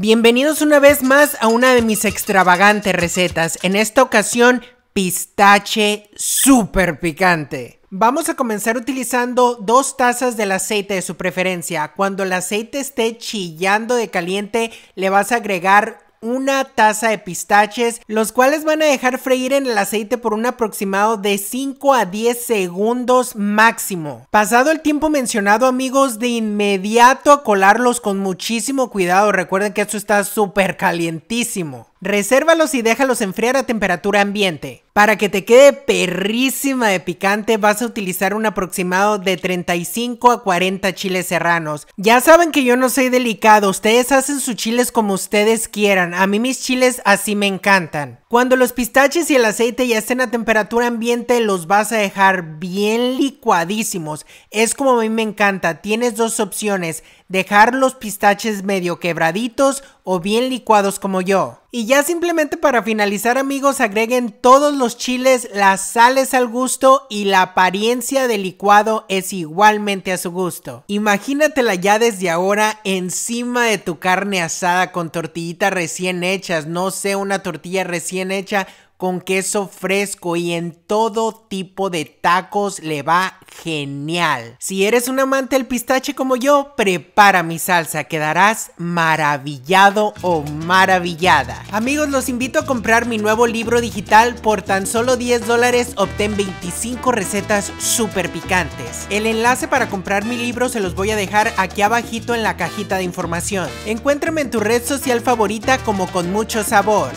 Bienvenidos una vez más a una de mis extravagantes recetas, en esta ocasión pistache súper picante. Vamos a comenzar utilizando dos tazas del aceite de su preferencia. Cuando el aceite esté chillando de caliente, le vas a agregar una taza de pistaches, los cuales van a dejar freír en el aceite por un aproximado de 5 a 10 segundos máximo. Pasado el tiempo mencionado, amigos, de inmediato a colarlos con muchísimo cuidado. Recuerden que esto está súper calientísimo. Resérvalos y déjalos enfriar a temperatura ambiente. Para que te quede perrísima de picante vas a utilizar un aproximado de 35 a 40 chiles serranos. Ya saben que yo no soy delicado, ustedes hacen sus chiles como ustedes quieran, a mí mis chiles así me encantan. Cuando los pistaches y el aceite ya estén a temperatura ambiente los vas a dejar bien licuadísimos, es como a mí me encanta, tienes dos opciones, dejar los pistaches medio quebraditos o bien licuados como yo. Y ya simplemente para finalizar amigos agreguen todos los chiles, las sales al gusto y la apariencia del licuado es igualmente a su gusto. Imagínatela ya desde ahora encima de tu carne asada con tortillitas recién hechas, no sé, una tortilla recién hecha con queso fresco y en todo tipo de tacos le va genial. Si eres un amante del pistache como yo, prepara mi salsa, quedarás maravillado o maravillada. Amigos, los invito a comprar mi nuevo libro digital por tan solo 10 dólares obtén 25 recetas súper picantes. El enlace para comprar mi libro se los voy a dejar aquí abajito en la cajita de información. Encuéntrame en tu red social favorita como con mucho sabor.